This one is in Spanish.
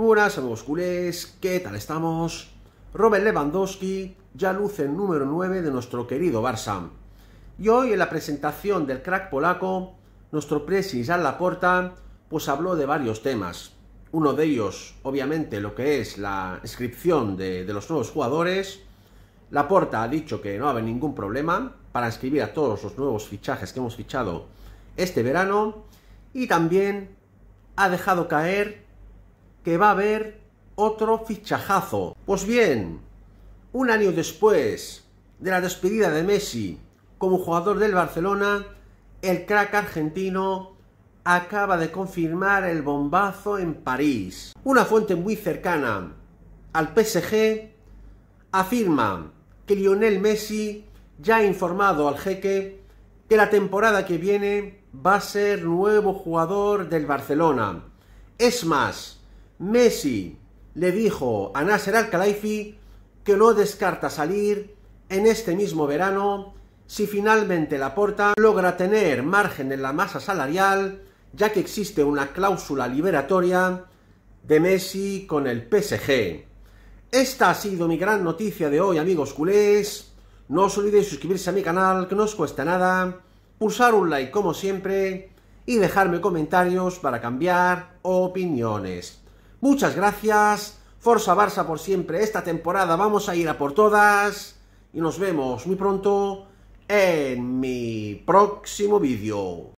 Buenas amigos culés, ¿qué tal estamos? Robert Lewandowski ya luce el número 9 de nuestro querido Barça. Y hoy en la presentación del crack polaco, nuestro presi la Laporta pues habló de varios temas. Uno de ellos, obviamente, lo que es la inscripción de, de los nuevos jugadores. Laporta ha dicho que no va haber ningún problema para inscribir a todos los nuevos fichajes que hemos fichado este verano. Y también ha dejado caer va a haber otro fichajazo. Pues bien, un año después de la despedida de Messi como jugador del Barcelona, el crack argentino acaba de confirmar el bombazo en París. Una fuente muy cercana al PSG afirma que Lionel Messi ya ha informado al jeque que la temporada que viene va a ser nuevo jugador del Barcelona. Es más, Messi le dijo a Nasser Al-Khelaifi que no descarta salir en este mismo verano si finalmente la Laporta logra tener margen en la masa salarial, ya que existe una cláusula liberatoria de Messi con el PSG. Esta ha sido mi gran noticia de hoy, amigos culés. No os olvidéis suscribirse a mi canal, que no os cuesta nada, pulsar un like como siempre y dejarme comentarios para cambiar opiniones. Muchas gracias. Forza Barça por siempre. Esta temporada vamos a ir a por todas. Y nos vemos muy pronto en mi próximo vídeo.